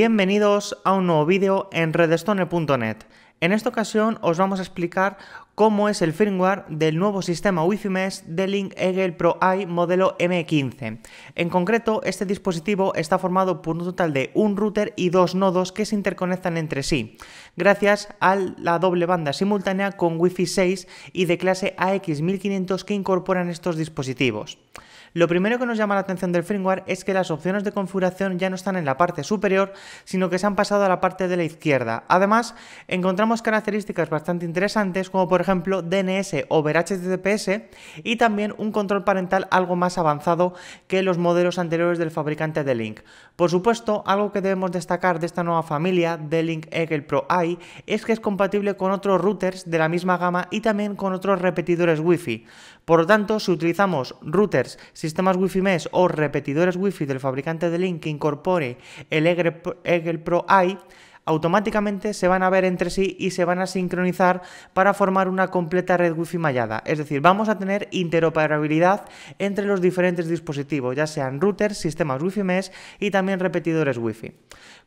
Bienvenidos a un nuevo vídeo en redstone.net. En esta ocasión os vamos a explicar cómo es el firmware del nuevo sistema Wi-Fi Mesh de Link Eagle Pro i modelo M15. En concreto, este dispositivo está formado por un total de un router y dos nodos que se interconectan entre sí, gracias a la doble banda simultánea con Wi-Fi 6 y de clase AX1500 que incorporan estos dispositivos. Lo primero que nos llama la atención del firmware es que las opciones de configuración ya no están en la parte superior, sino que se han pasado a la parte de la izquierda. Además, encontramos características bastante interesantes, como por ejemplo DNS over HTTPS y también un control parental algo más avanzado que los modelos anteriores del fabricante de Link. Por supuesto, algo que debemos destacar de esta nueva familia de Link Eagle Pro i es que es compatible con otros routers de la misma gama y también con otros repetidores Wi-Fi. Por lo tanto, si utilizamos routers, sistemas Wi-Fi mesh o repetidores Wi-Fi del fabricante de link que incorpore el Eagle Pro i automáticamente se van a ver entre sí y se van a sincronizar para formar una completa red wifi mallada. Es decir, vamos a tener interoperabilidad entre los diferentes dispositivos, ya sean routers, sistemas wifi mesh y también repetidores wifi.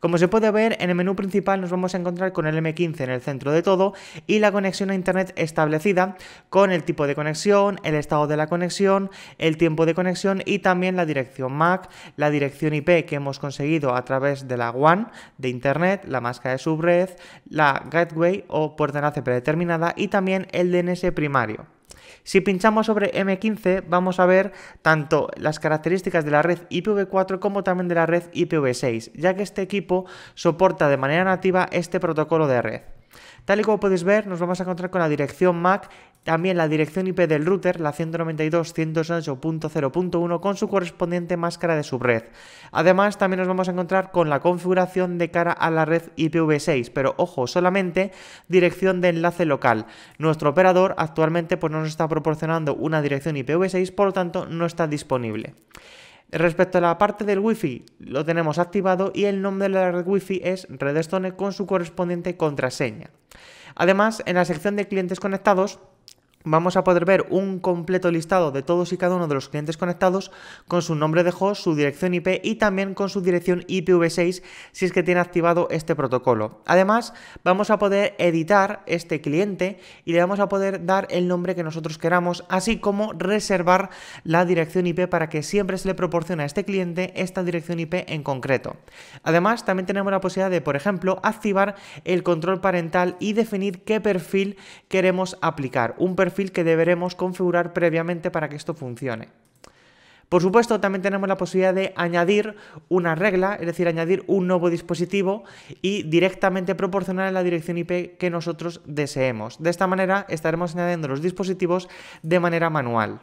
Como se puede ver, en el menú principal nos vamos a encontrar con el M15 en el centro de todo y la conexión a internet establecida con el tipo de conexión, el estado de la conexión, el tiempo de conexión y también la dirección MAC, la dirección IP que hemos conseguido a través de la WAN de internet, la máscara de subred, la gateway o puerta de enlace predeterminada y también el DNS primario. Si pinchamos sobre M15 vamos a ver tanto las características de la red IPv4 como también de la red IPv6, ya que este equipo soporta de manera nativa este protocolo de red. Tal y como podéis ver, nos vamos a encontrar con la dirección MAC, también la dirección IP del router, la 192.168.0.1, con su correspondiente máscara de subred. Además, también nos vamos a encontrar con la configuración de cara a la red IPv6, pero ojo, solamente dirección de enlace local. Nuestro operador actualmente pues, no nos está proporcionando una dirección IPv6, por lo tanto no está disponible. Respecto a la parte del Wi-Fi, lo tenemos activado y el nombre de la red Wi-Fi es Redstone con su correspondiente contraseña. Además, en la sección de clientes conectados, vamos a poder ver un completo listado de todos y cada uno de los clientes conectados con su nombre de host, su dirección IP y también con su dirección IPv6 si es que tiene activado este protocolo. Además, vamos a poder editar este cliente y le vamos a poder dar el nombre que nosotros queramos, así como reservar la dirección IP para que siempre se le proporcione a este cliente esta dirección IP en concreto. Además, también tenemos la posibilidad de, por ejemplo, activar el control parental y definir qué perfil queremos aplicar. Un que deberemos configurar previamente para que esto funcione. Por supuesto, también tenemos la posibilidad de añadir una regla, es decir, añadir un nuevo dispositivo y directamente proporcionar la dirección IP que nosotros deseemos. De esta manera estaremos añadiendo los dispositivos de manera manual.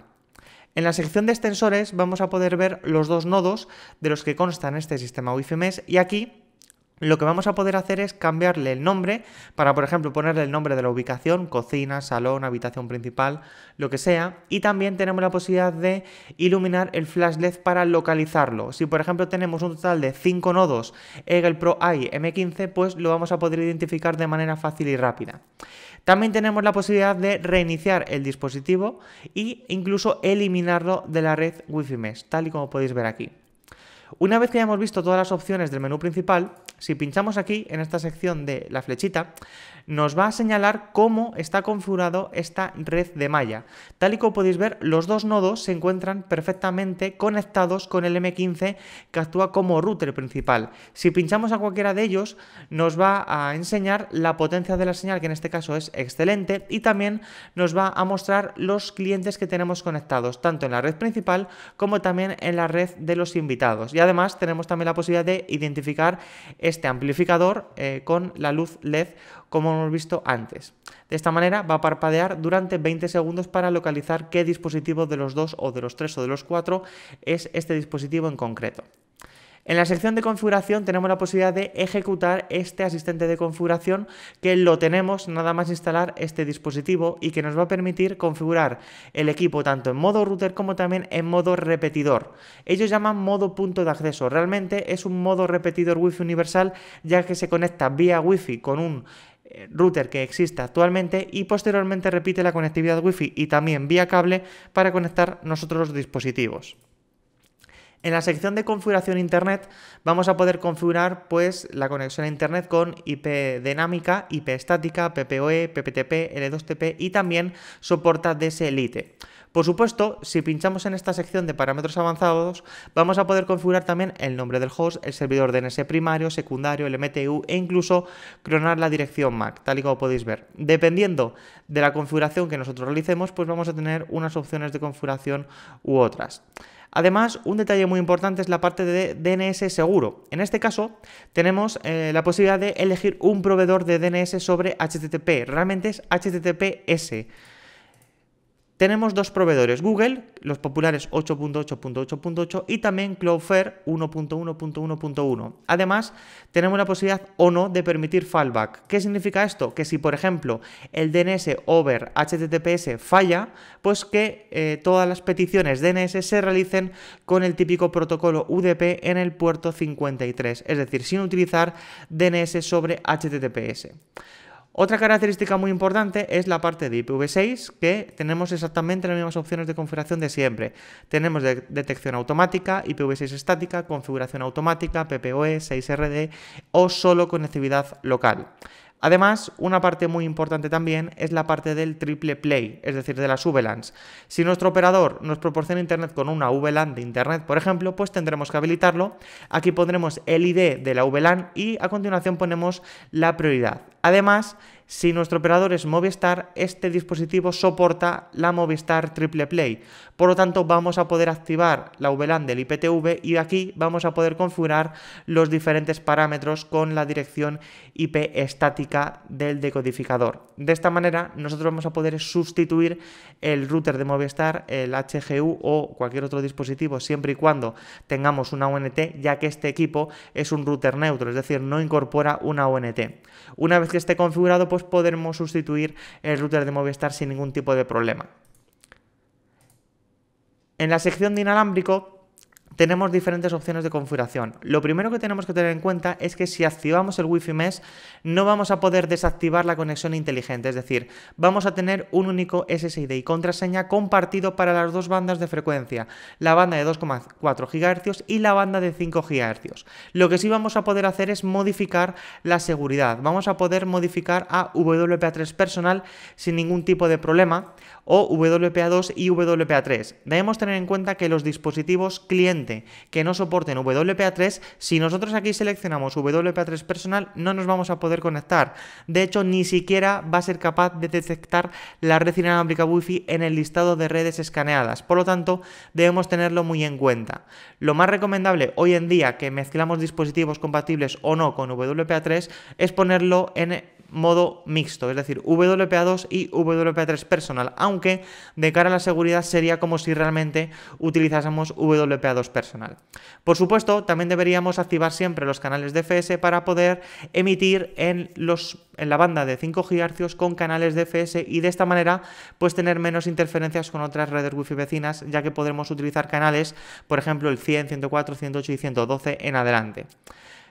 En la sección de extensores vamos a poder ver los dos nodos de los que consta este sistema Wi-Fi y aquí lo que vamos a poder hacer es cambiarle el nombre para, por ejemplo, ponerle el nombre de la ubicación, cocina, salón, habitación principal, lo que sea. Y también tenemos la posibilidad de iluminar el flash LED para localizarlo. Si, por ejemplo, tenemos un total de 5 nodos Eagle Pro i M15, pues lo vamos a poder identificar de manera fácil y rápida. También tenemos la posibilidad de reiniciar el dispositivo e incluso eliminarlo de la red Wi-Fi Mesh, tal y como podéis ver aquí. Una vez que hayamos visto todas las opciones del menú principal, si pinchamos aquí en esta sección de la flechita, nos va a señalar cómo está configurado esta red de malla. Tal y como podéis ver, los dos nodos se encuentran perfectamente conectados con el M15 que actúa como router principal. Si pinchamos a cualquiera de ellos, nos va a enseñar la potencia de la señal, que en este caso es excelente, y también nos va a mostrar los clientes que tenemos conectados, tanto en la red principal como también en la red de los invitados. Y además tenemos también la posibilidad de identificar este amplificador eh, con la luz LED como hemos visto antes. De esta manera va a parpadear durante 20 segundos para localizar qué dispositivo de los dos o de los tres o de los cuatro es este dispositivo en concreto. En la sección de configuración tenemos la posibilidad de ejecutar este asistente de configuración que lo tenemos nada más instalar este dispositivo y que nos va a permitir configurar el equipo tanto en modo router como también en modo repetidor. Ellos llaman modo punto de acceso. Realmente es un modo repetidor Wi-Fi universal ya que se conecta vía Wi-Fi con un router que existe actualmente y posteriormente repite la conectividad wifi y también vía cable para conectar nosotros los dispositivos. En la sección de configuración internet vamos a poder configurar pues la conexión a internet con IP dinámica, IP estática, PPOE, PPTP, L2TP y también soporta dslite por supuesto, si pinchamos en esta sección de parámetros avanzados, vamos a poder configurar también el nombre del host, el servidor DNS primario, secundario, el MTU e incluso clonar la dirección MAC, tal y como podéis ver. Dependiendo de la configuración que nosotros realicemos, pues vamos a tener unas opciones de configuración u otras. Además, un detalle muy importante es la parte de DNS seguro. En este caso, tenemos eh, la posibilidad de elegir un proveedor de DNS sobre HTTP. Realmente es HTTPS. Tenemos dos proveedores, Google, los populares 8.8.8.8 y también Cloudflare 1.1.1.1. Además, tenemos la posibilidad o no de permitir fallback. ¿Qué significa esto? Que si, por ejemplo, el DNS over HTTPS falla, pues que eh, todas las peticiones DNS se realicen con el típico protocolo UDP en el puerto 53, es decir, sin utilizar DNS sobre HTTPS. Otra característica muy importante es la parte de IPv6, que tenemos exactamente las mismas opciones de configuración de siempre. Tenemos de detección automática, IPv6 estática, configuración automática, PPOE, 6RD o solo conectividad local. Además, una parte muy importante también es la parte del triple play, es decir, de las VLANs. Si nuestro operador nos proporciona Internet con una VLAN de Internet, por ejemplo, pues tendremos que habilitarlo. Aquí pondremos el ID de la VLAN y a continuación ponemos la prioridad. Además, si nuestro operador es Movistar, este dispositivo soporta la Movistar Triple Play. Por lo tanto, vamos a poder activar la VLAN del IPTV y aquí vamos a poder configurar los diferentes parámetros con la dirección IP estática del decodificador. De esta manera, nosotros vamos a poder sustituir el router de Movistar, el HGU o cualquier otro dispositivo, siempre y cuando tengamos una ONT, ya que este equipo es un router neutro, es decir, no incorpora una ONT. Una vez que esté configurado, pues podemos podremos sustituir el router de Movistar sin ningún tipo de problema. En la sección de inalámbrico tenemos diferentes opciones de configuración. Lo primero que tenemos que tener en cuenta es que si activamos el Wi-Fi Mesh no vamos a poder desactivar la conexión inteligente, es decir, vamos a tener un único SSID y contraseña compartido para las dos bandas de frecuencia, la banda de 2,4 GHz y la banda de 5 GHz. Lo que sí vamos a poder hacer es modificar la seguridad, vamos a poder modificar a WPA3 personal sin ningún tipo de problema o WPA2 y WPA3. Debemos tener en cuenta que los dispositivos clientes que no soporten WPA3, si nosotros aquí seleccionamos WPA3 personal, no nos vamos a poder conectar. De hecho, ni siquiera va a ser capaz de detectar la red inalámbrica Wi-Fi en el listado de redes escaneadas. Por lo tanto, debemos tenerlo muy en cuenta. Lo más recomendable hoy en día que mezclamos dispositivos compatibles o no con WPA3 es ponerlo en modo mixto, es decir, WPA2 y WPA3 personal, aunque de cara a la seguridad sería como si realmente utilizásemos WPA2 personal. Por supuesto, también deberíamos activar siempre los canales DFS para poder emitir en, los, en la banda de 5 GHz con canales DFS y de esta manera pues tener menos interferencias con otras redes Wi-Fi vecinas, ya que podremos utilizar canales, por ejemplo, el 100, 104, 108 y 112 en adelante.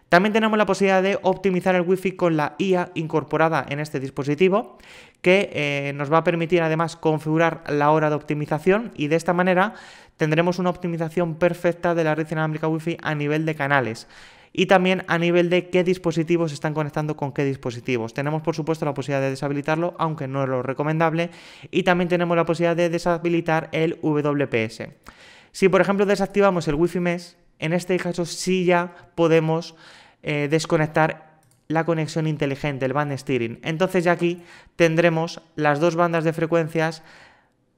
También tenemos la posibilidad de optimizar el Wi-Fi con la IA incorporada en este dispositivo, que eh, nos va a permitir además configurar la hora de optimización y de esta manera tendremos una optimización perfecta de la red inalámbrica Wi-Fi a nivel de canales y también a nivel de qué dispositivos están conectando con qué dispositivos. Tenemos por supuesto la posibilidad de deshabilitarlo, aunque no es lo recomendable, y también tenemos la posibilidad de deshabilitar el WPS. Si por ejemplo desactivamos el Wi-Fi Mesh, en este caso sí ya podemos eh, desconectar la conexión inteligente, el band steering. Entonces ya aquí tendremos las dos bandas de frecuencias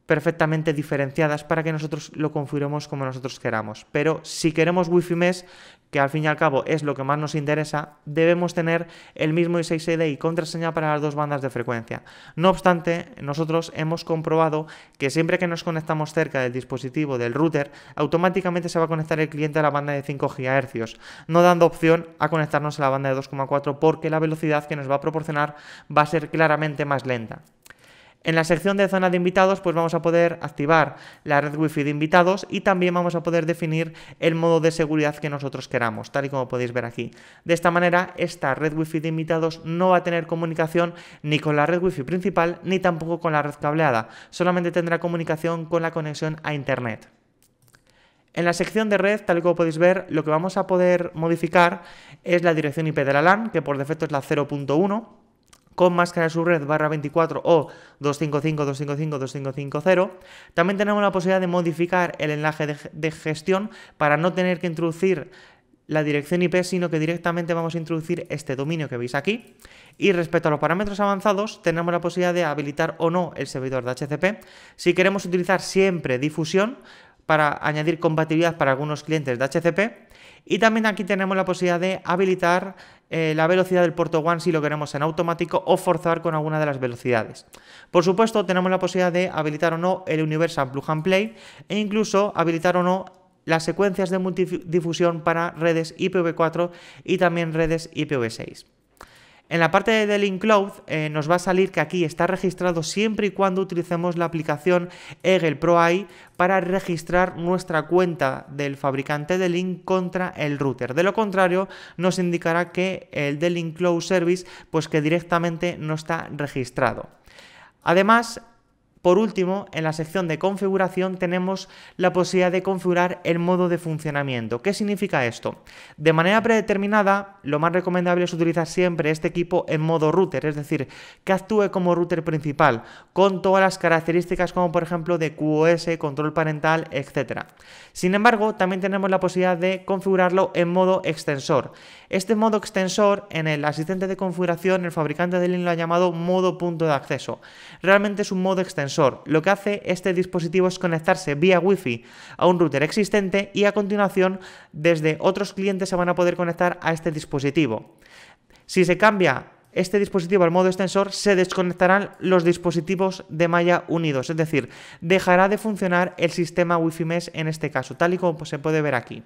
perfectamente diferenciadas para que nosotros lo configuremos como nosotros queramos. Pero si queremos Wi-Fi Mesh, que al fin y al cabo es lo que más nos interesa, debemos tener el mismo i 6 d y contraseña para las dos bandas de frecuencia. No obstante, nosotros hemos comprobado que siempre que nos conectamos cerca del dispositivo del router, automáticamente se va a conectar el cliente a la banda de 5 GHz, no dando opción a conectarnos a la banda de 2,4 porque la velocidad que nos va a proporcionar va a ser claramente más lenta. En la sección de zona de invitados, pues vamos a poder activar la red Wi-Fi de invitados y también vamos a poder definir el modo de seguridad que nosotros queramos, tal y como podéis ver aquí. De esta manera, esta red Wi-Fi de invitados no va a tener comunicación ni con la red Wi-Fi principal ni tampoco con la red cableada, solamente tendrá comunicación con la conexión a internet. En la sección de red, tal y como podéis ver, lo que vamos a poder modificar es la dirección IP de la LAN, que por defecto es la 0.1 con máscara de subred barra 24 o 255-255-2550. También tenemos la posibilidad de modificar el enlace de, de gestión para no tener que introducir la dirección IP, sino que directamente vamos a introducir este dominio que veis aquí. Y respecto a los parámetros avanzados, tenemos la posibilidad de habilitar o no el servidor de HCP. Si queremos utilizar siempre difusión para añadir compatibilidad para algunos clientes de HCP, y también aquí tenemos la posibilidad de habilitar eh, la velocidad del puerto One si lo queremos en automático o forzar con alguna de las velocidades. Por supuesto, tenemos la posibilidad de habilitar o no el Universal Plug and Play e incluso habilitar o no las secuencias de multidifusión para redes IPv4 y también redes IPv6. En la parte de D-Link Cloud eh, nos va a salir que aquí está registrado siempre y cuando utilicemos la aplicación Pro AI para registrar nuestra cuenta del fabricante de link contra el router. De lo contrario, nos indicará que el D-Link Cloud Service pues que directamente no está registrado. Además, por último, en la sección de configuración tenemos la posibilidad de configurar el modo de funcionamiento. ¿Qué significa esto? De manera predeterminada, lo más recomendable es utilizar siempre este equipo en modo router, es decir, que actúe como router principal, con todas las características como por ejemplo de QoS, control parental, etc. Sin embargo, también tenemos la posibilidad de configurarlo en modo extensor. Este modo extensor en el asistente de configuración, el fabricante de Lin lo ha llamado modo punto de acceso. Realmente es un modo extensor. Lo que hace este dispositivo es conectarse vía Wi-Fi a un router existente y a continuación desde otros clientes se van a poder conectar a este dispositivo. Si se cambia este dispositivo al modo extensor, se desconectarán los dispositivos de malla unidos, es decir, dejará de funcionar el sistema Wi-Fi Mesh en este caso, tal y como se puede ver aquí.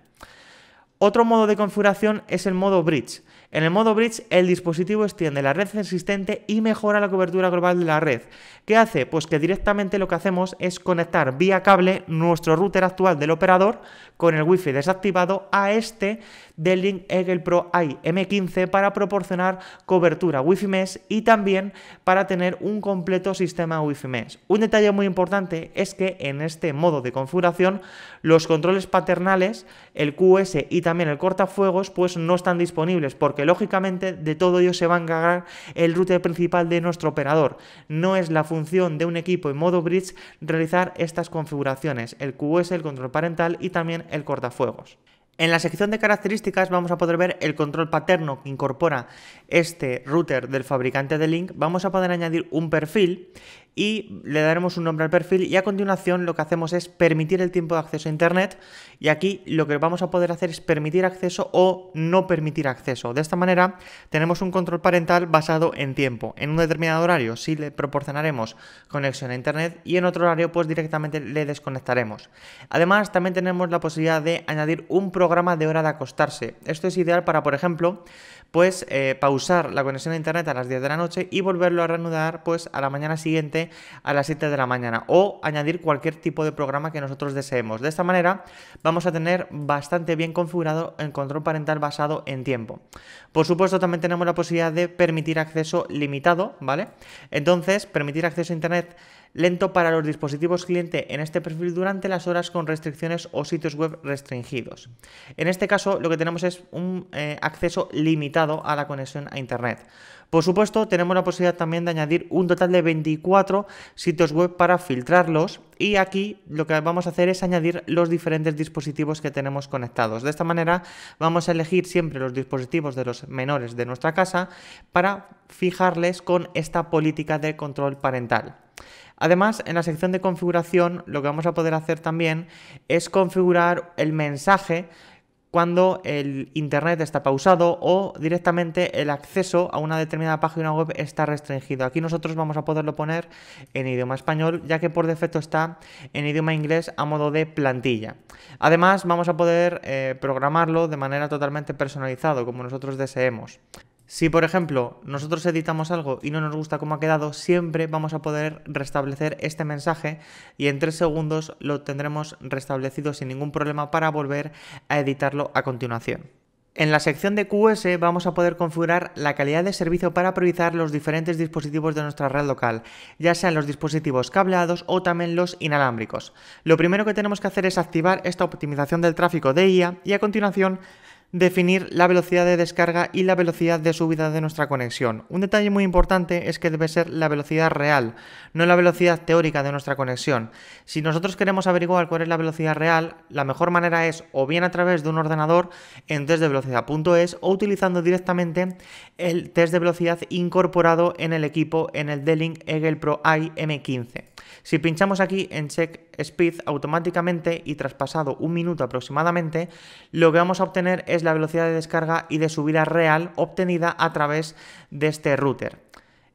Otro modo de configuración es el modo bridge. En el modo bridge, el dispositivo extiende la red existente y mejora la cobertura global de la red. ¿Qué hace? Pues que directamente lo que hacemos es conectar vía cable nuestro router actual del operador con el Wi-Fi desactivado a este del Link Eagle Pro im M15 para proporcionar cobertura Wi-Fi Mesh y también para tener un completo sistema Wi-Fi Mesh. Un detalle muy importante es que en este modo de configuración los controles paternales, el QS y también el cortafuegos pues no están disponibles porque porque lógicamente de todo ello se va a encargar el router principal de nuestro operador. No es la función de un equipo en modo bridge realizar estas configuraciones, el QoS, el control parental y también el cortafuegos. En la sección de características vamos a poder ver el control paterno que incorpora este router del fabricante de Link. Vamos a poder añadir un perfil y le daremos un nombre al perfil y a continuación lo que hacemos es permitir el tiempo de acceso a Internet y aquí lo que vamos a poder hacer es permitir acceso o no permitir acceso. De esta manera tenemos un control parental basado en tiempo. En un determinado horario sí le proporcionaremos conexión a Internet y en otro horario pues directamente le desconectaremos. Además también tenemos la posibilidad de añadir un programa de hora de acostarse. Esto es ideal para por ejemplo pues eh, pausar la conexión a internet a las 10 de la noche y volverlo a reanudar pues a la mañana siguiente a las 7 de la mañana o añadir cualquier tipo de programa que nosotros deseemos. De esta manera vamos a tener bastante bien configurado el control parental basado en tiempo. Por supuesto también tenemos la posibilidad de permitir acceso limitado, ¿vale? Entonces, permitir acceso a internet lento para los dispositivos cliente en este perfil durante las horas con restricciones o sitios web restringidos. En este caso lo que tenemos es un eh, acceso limitado a la conexión a Internet. Por supuesto, tenemos la posibilidad también de añadir un total de 24 sitios web para filtrarlos y aquí lo que vamos a hacer es añadir los diferentes dispositivos que tenemos conectados. De esta manera vamos a elegir siempre los dispositivos de los menores de nuestra casa para fijarles con esta política de control parental. Además, en la sección de configuración lo que vamos a poder hacer también es configurar el mensaje cuando el Internet está pausado o directamente el acceso a una determinada página web está restringido. Aquí nosotros vamos a poderlo poner en idioma español, ya que por defecto está en idioma inglés a modo de plantilla. Además, vamos a poder eh, programarlo de manera totalmente personalizada, como nosotros deseemos. Si, por ejemplo, nosotros editamos algo y no nos gusta cómo ha quedado, siempre vamos a poder restablecer este mensaje y en tres segundos lo tendremos restablecido sin ningún problema para volver a editarlo a continuación. En la sección de QS vamos a poder configurar la calidad de servicio para priorizar los diferentes dispositivos de nuestra red local, ya sean los dispositivos cableados o también los inalámbricos. Lo primero que tenemos que hacer es activar esta optimización del tráfico de IA y a continuación definir la velocidad de descarga y la velocidad de subida de nuestra conexión. Un detalle muy importante es que debe ser la velocidad real, no la velocidad teórica de nuestra conexión. Si nosotros queremos averiguar cuál es la velocidad real, la mejor manera es o bien a través de un ordenador en testdevelocidad.es o utilizando directamente el test de velocidad incorporado en el equipo en el D-Link Pro im 15 si pinchamos aquí en Check Speed automáticamente y traspasado un minuto aproximadamente, lo que vamos a obtener es la velocidad de descarga y de subida real obtenida a través de este router.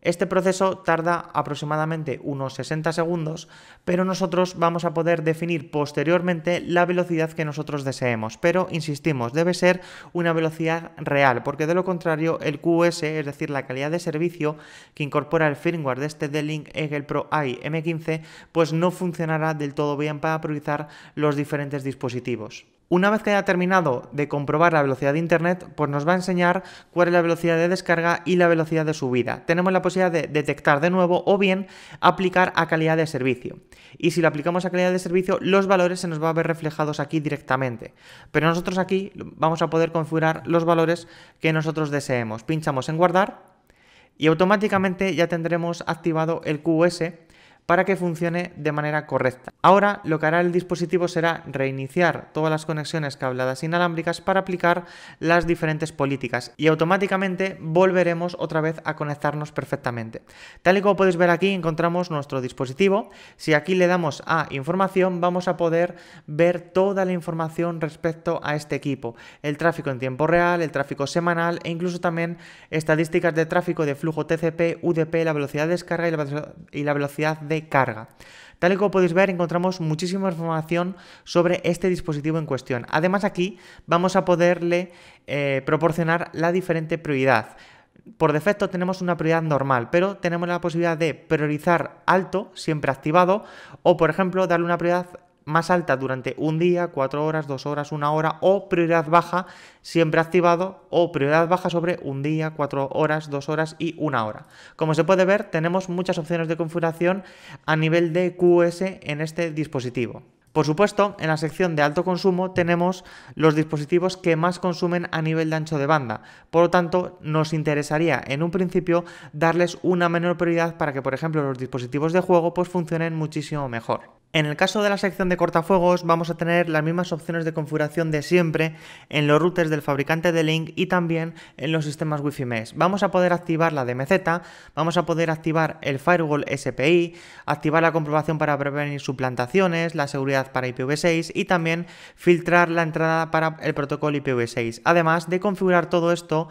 Este proceso tarda aproximadamente unos 60 segundos, pero nosotros vamos a poder definir posteriormente la velocidad que nosotros deseemos. Pero, insistimos, debe ser una velocidad real, porque de lo contrario el QS, es decir, la calidad de servicio que incorpora el firmware de este D-Link Eagle Pro i M15, pues no funcionará del todo bien para priorizar los diferentes dispositivos. Una vez que haya terminado de comprobar la velocidad de Internet, pues nos va a enseñar cuál es la velocidad de descarga y la velocidad de subida. Tenemos la posibilidad de detectar de nuevo o bien aplicar a calidad de servicio. Y si lo aplicamos a calidad de servicio, los valores se nos va a ver reflejados aquí directamente. Pero nosotros aquí vamos a poder configurar los valores que nosotros deseemos. Pinchamos en guardar y automáticamente ya tendremos activado el QS para que funcione de manera correcta. Ahora lo que hará el dispositivo será reiniciar todas las conexiones cabladas inalámbricas para aplicar las diferentes políticas y automáticamente volveremos otra vez a conectarnos perfectamente. Tal y como podéis ver aquí encontramos nuestro dispositivo. Si aquí le damos a información vamos a poder ver toda la información respecto a este equipo. El tráfico en tiempo real, el tráfico semanal e incluso también estadísticas de tráfico de flujo TCP, UDP, la velocidad de descarga y la velocidad de carga. Tal y como podéis ver, encontramos muchísima información sobre este dispositivo en cuestión. Además, aquí vamos a poderle eh, proporcionar la diferente prioridad. Por defecto tenemos una prioridad normal, pero tenemos la posibilidad de priorizar alto, siempre activado, o por ejemplo darle una prioridad más alta durante un día, cuatro horas, dos horas, una hora, o prioridad baja siempre activado, o prioridad baja sobre un día, cuatro horas, dos horas y una hora. Como se puede ver, tenemos muchas opciones de configuración a nivel de QS en este dispositivo. Por supuesto, en la sección de alto consumo tenemos los dispositivos que más consumen a nivel de ancho de banda. Por lo tanto, nos interesaría en un principio darles una menor prioridad para que, por ejemplo, los dispositivos de juego pues, funcionen muchísimo mejor. En el caso de la sección de cortafuegos vamos a tener las mismas opciones de configuración de siempre en los routers del fabricante de Link y también en los sistemas Wi-Fi Mesh. Vamos a poder activar la DMZ, vamos a poder activar el firewall SPI, activar la comprobación para prevenir suplantaciones, la seguridad para IPv6 y también filtrar la entrada para el protocolo IPv6, además de configurar todo esto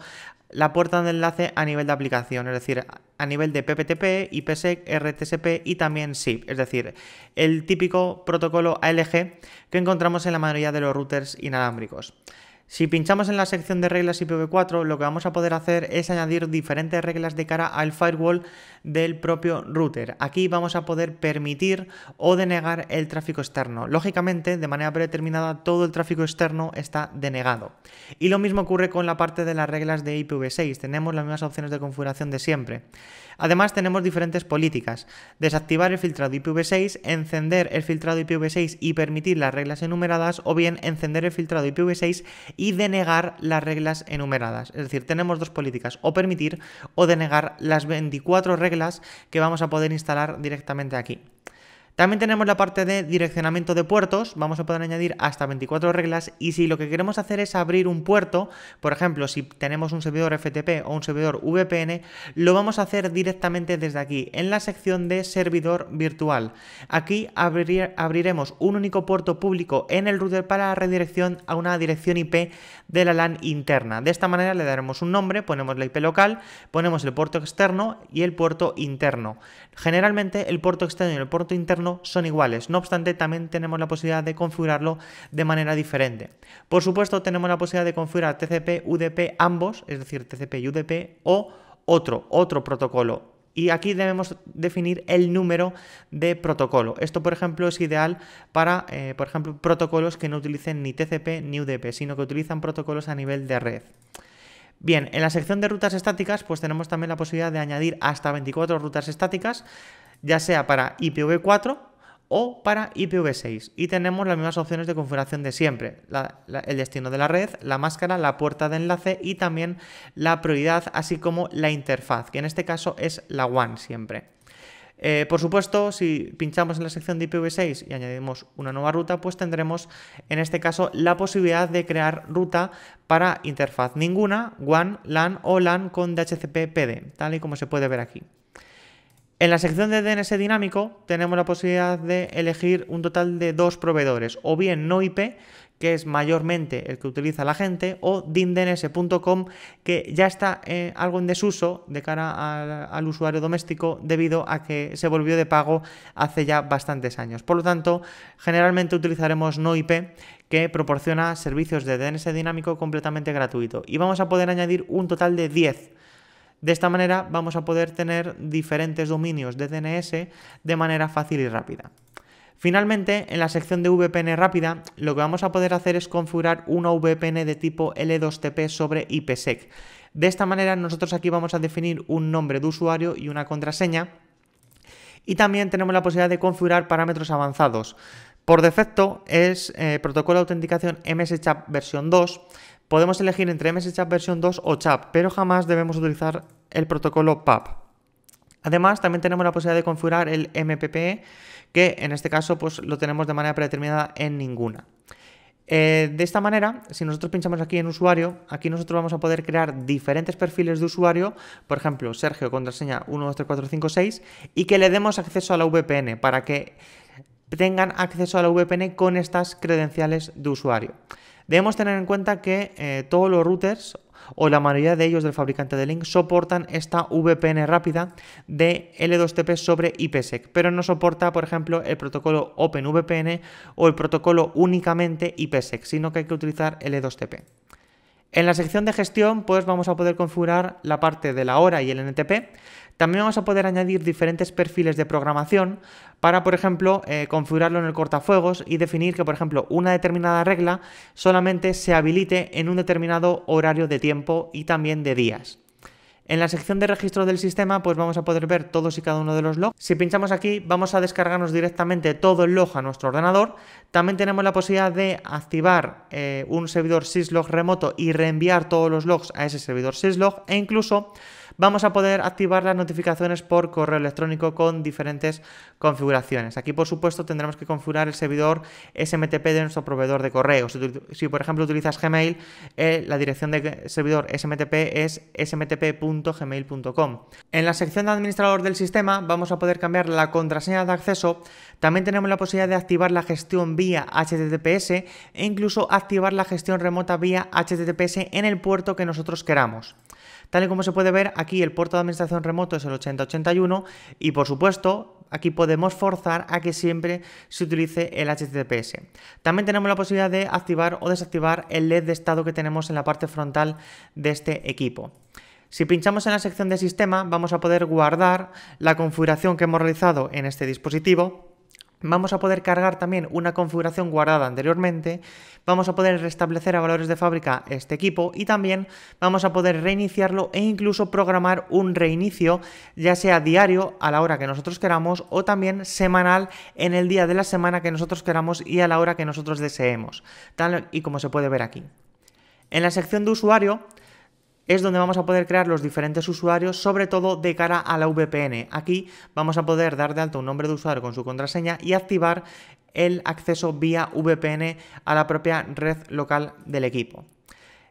la puerta de enlace a nivel de aplicación, es decir, a nivel de PPTP, IPsec, RTSP y también SIP, es decir, el típico protocolo ALG que encontramos en la mayoría de los routers inalámbricos. Si pinchamos en la sección de reglas IPv4, lo que vamos a poder hacer es añadir diferentes reglas de cara al firewall del propio router. Aquí vamos a poder permitir o denegar el tráfico externo. Lógicamente, de manera predeterminada, todo el tráfico externo está denegado. Y lo mismo ocurre con la parte de las reglas de IPv6. Tenemos las mismas opciones de configuración de siempre. Además tenemos diferentes políticas. Desactivar el filtrado IPv6, encender el filtrado IPv6 y permitir las reglas enumeradas o bien encender el filtrado IPv6 y denegar las reglas enumeradas. Es decir, tenemos dos políticas, o permitir o denegar las 24 reglas que vamos a poder instalar directamente aquí. También tenemos la parte de direccionamiento de puertos, vamos a poder añadir hasta 24 reglas y si lo que queremos hacer es abrir un puerto, por ejemplo, si tenemos un servidor FTP o un servidor VPN, lo vamos a hacer directamente desde aquí, en la sección de servidor virtual. Aquí abriremos un único puerto público en el router para la redirección a una dirección IP de la LAN interna. De esta manera le daremos un nombre, ponemos la IP local, ponemos el puerto externo y el puerto interno. Generalmente el puerto externo y el puerto interno son iguales. No obstante, también tenemos la posibilidad de configurarlo de manera diferente. Por supuesto, tenemos la posibilidad de configurar TCP, UDP, ambos, es decir, TCP y UDP, o otro, otro protocolo. Y aquí debemos definir el número de protocolo. Esto, por ejemplo, es ideal para, eh, por ejemplo, protocolos que no utilicen ni TCP ni UDP, sino que utilizan protocolos a nivel de red. Bien, en la sección de rutas estáticas, pues tenemos también la posibilidad de añadir hasta 24 rutas estáticas ya sea para IPv4 o para IPv6. Y tenemos las mismas opciones de configuración de siempre. el destino de la red, la máscara, la puerta de enlace y también la prioridad, así como la interfaz, que en este caso es la WAN siempre. Eh, por supuesto, si pinchamos en la sección de IPv6 y añadimos una nueva ruta, pues tendremos en este caso la posibilidad de crear ruta para interfaz ninguna, WAN, LAN o LAN con DHCP-PD, tal y como se puede ver aquí. En la sección de DNS dinámico tenemos la posibilidad de elegir un total de dos proveedores, o bien no IP, que es mayormente el que utiliza la gente, o dindns.com, que ya está eh, algo en desuso de cara al usuario doméstico debido a que se volvió de pago hace ya bastantes años. Por lo tanto, generalmente utilizaremos no IP, que proporciona servicios de DNS dinámico completamente gratuito. Y vamos a poder añadir un total de 10 de esta manera vamos a poder tener diferentes dominios de DNS de manera fácil y rápida. Finalmente, en la sección de VPN rápida, lo que vamos a poder hacer es configurar una VPN de tipo L2TP sobre IPsec. De esta manera, nosotros aquí vamos a definir un nombre de usuario y una contraseña. Y también tenemos la posibilidad de configurar parámetros avanzados. Por defecto es eh, protocolo de autenticación MSCHAP versión 2 Podemos elegir entre MSChap versión 2 o CHAP, pero jamás debemos utilizar el protocolo PAP. Además, también tenemos la posibilidad de configurar el MPPE, que en este caso pues, lo tenemos de manera predeterminada en ninguna. Eh, de esta manera, si nosotros pinchamos aquí en usuario, aquí nosotros vamos a poder crear diferentes perfiles de usuario, por ejemplo, Sergio, contraseña 123456, y que le demos acceso a la VPN para que tengan acceso a la VPN con estas credenciales de usuario. Debemos tener en cuenta que eh, todos los routers o la mayoría de ellos del fabricante de Link soportan esta VPN rápida de L2TP sobre IPsec, pero no soporta, por ejemplo, el protocolo OpenVPN o el protocolo únicamente IPsec, sino que hay que utilizar L2TP. En la sección de gestión, pues vamos a poder configurar la parte de la hora y el NTP. También vamos a poder añadir diferentes perfiles de programación para, por ejemplo, eh, configurarlo en el cortafuegos y definir que, por ejemplo, una determinada regla solamente se habilite en un determinado horario de tiempo y también de días. En la sección de registro del sistema, pues vamos a poder ver todos y cada uno de los logs. Si pinchamos aquí, vamos a descargarnos directamente todo el log a nuestro ordenador. También tenemos la posibilidad de activar eh, un servidor syslog remoto y reenviar todos los logs a ese servidor syslog e incluso vamos a poder activar las notificaciones por correo electrónico con diferentes configuraciones. Aquí, por supuesto, tendremos que configurar el servidor SMTP de nuestro proveedor de correo. Si, por ejemplo, utilizas Gmail, eh, la dirección de servidor SMTP es smtp.gmail.com. En la sección de administrador del sistema vamos a poder cambiar la contraseña de acceso. También tenemos la posibilidad de activar la gestión vía HTTPS e incluso activar la gestión remota vía HTTPS en el puerto que nosotros queramos. Tal y como se puede ver, aquí el puerto de administración remoto es el 8081 y por supuesto aquí podemos forzar a que siempre se utilice el HTTPS. También tenemos la posibilidad de activar o desactivar el LED de estado que tenemos en la parte frontal de este equipo. Si pinchamos en la sección de sistema vamos a poder guardar la configuración que hemos realizado en este dispositivo Vamos a poder cargar también una configuración guardada anteriormente, vamos a poder restablecer a valores de fábrica este equipo y también vamos a poder reiniciarlo e incluso programar un reinicio ya sea diario a la hora que nosotros queramos o también semanal en el día de la semana que nosotros queramos y a la hora que nosotros deseemos, tal y como se puede ver aquí. En la sección de usuario es donde vamos a poder crear los diferentes usuarios, sobre todo de cara a la VPN. Aquí vamos a poder dar de alto un nombre de usuario con su contraseña y activar el acceso vía VPN a la propia red local del equipo.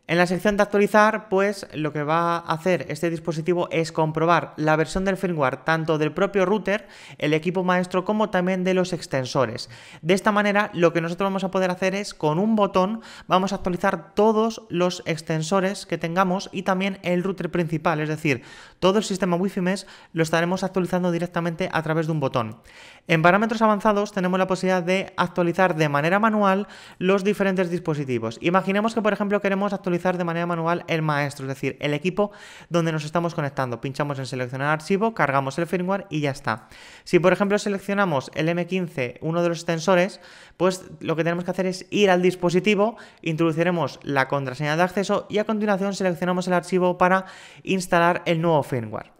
En la sección de actualizar, pues lo que va a hacer este dispositivo es comprobar la versión del firmware tanto del propio router, el equipo maestro, como también de los extensores. De esta manera, lo que nosotros vamos a poder hacer es, con un botón, vamos a actualizar todos los extensores que tengamos y también el router principal, es decir, todo el sistema Wi-Fi Mesh lo estaremos actualizando directamente a través de un botón. En parámetros avanzados tenemos la posibilidad de actualizar de manera manual los diferentes dispositivos. Imaginemos que, por ejemplo, queremos actualizar de manera manual el maestro, es decir, el equipo donde nos estamos conectando. Pinchamos en seleccionar archivo, cargamos el firmware y ya está. Si por ejemplo seleccionamos el M15, uno de los extensores, pues lo que tenemos que hacer es ir al dispositivo, introduciremos la contraseña de acceso y a continuación seleccionamos el archivo para instalar el nuevo firmware.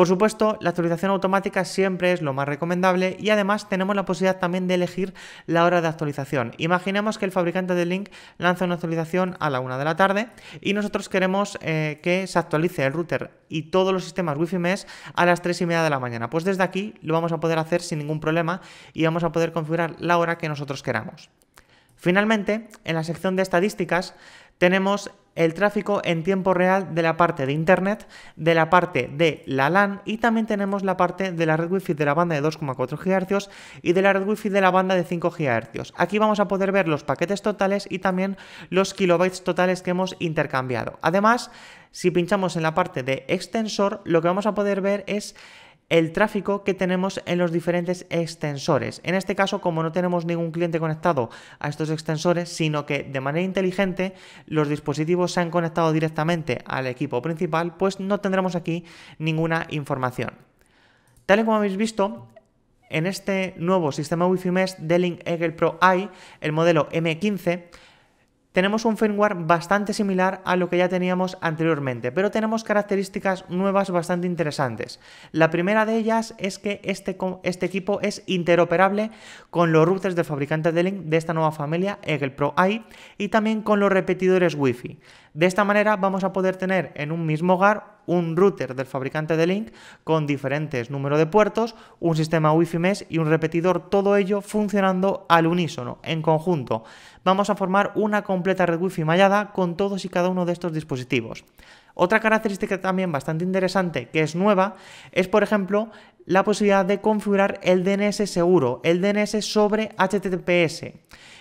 Por supuesto, la actualización automática siempre es lo más recomendable y además tenemos la posibilidad también de elegir la hora de actualización. Imaginemos que el fabricante del link lanza una actualización a la 1 de la tarde y nosotros queremos eh, que se actualice el router y todos los sistemas Wi-Fi mesh a las 3 y media de la mañana. Pues desde aquí lo vamos a poder hacer sin ningún problema y vamos a poder configurar la hora que nosotros queramos. Finalmente, en la sección de estadísticas tenemos el tráfico en tiempo real de la parte de Internet, de la parte de la LAN y también tenemos la parte de la red Wi-Fi de la banda de 2,4 GHz y de la red wifi de la banda de 5 GHz. Aquí vamos a poder ver los paquetes totales y también los kilobytes totales que hemos intercambiado. Además, si pinchamos en la parte de extensor, lo que vamos a poder ver es el tráfico que tenemos en los diferentes extensores. En este caso, como no tenemos ningún cliente conectado a estos extensores, sino que de manera inteligente los dispositivos se han conectado directamente al equipo principal, pues no tendremos aquí ninguna información. Tal y como habéis visto, en este nuevo sistema Wi-Fi Mesh de Link Eagle Pro i, el modelo M15, tenemos un firmware bastante similar a lo que ya teníamos anteriormente, pero tenemos características nuevas bastante interesantes. La primera de ellas es que este, este equipo es interoperable con los routers del fabricante de Link de esta nueva familia, Eagle Pro i, y también con los repetidores Wi-Fi. De esta manera vamos a poder tener en un mismo hogar un router del fabricante de Link con diferentes números de puertos, un sistema Wi-Fi mesh y un repetidor, todo ello funcionando al unísono, en conjunto. Vamos a formar una completa red Wi-Fi mallada con todos y cada uno de estos dispositivos. Otra característica también bastante interesante que es nueva es, por ejemplo, la posibilidad de configurar el DNS seguro, el DNS sobre HTTPS.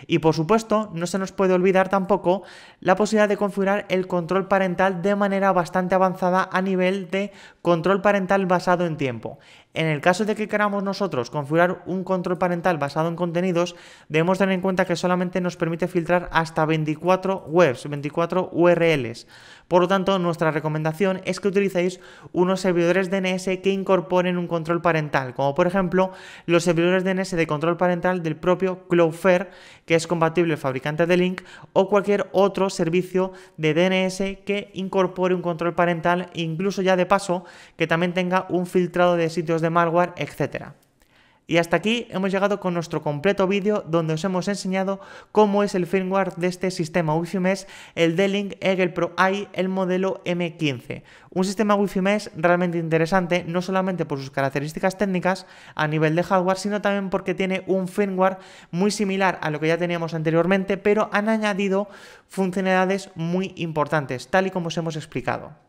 Y por supuesto, no se nos puede olvidar tampoco la posibilidad de configurar el control parental de manera bastante avanzada a nivel de control parental basado en tiempo. En el caso de que queramos nosotros configurar un control parental basado en contenidos, debemos tener en cuenta que solamente nos permite filtrar hasta 24 webs, 24 URLs. Por lo tanto, nuestra recomendación es que utilicéis unos servidores DNS que incorporen un control parental, como por ejemplo los servidores DNS de control parental del propio Cloudflare, que es compatible el fabricante de Link, o cualquier otro servicio de DNS que incorpore un control parental, incluso ya de paso que también tenga un filtrado de sitios de malware, etc. Y hasta aquí hemos llegado con nuestro completo vídeo donde os hemos enseñado cómo es el firmware de este sistema Wi-Fi Mesh, el D-Link Eagle Pro i, el modelo M15. Un sistema Wi-Fi Mesh realmente interesante, no solamente por sus características técnicas a nivel de hardware, sino también porque tiene un firmware muy similar a lo que ya teníamos anteriormente, pero han añadido funcionalidades muy importantes, tal y como os hemos explicado.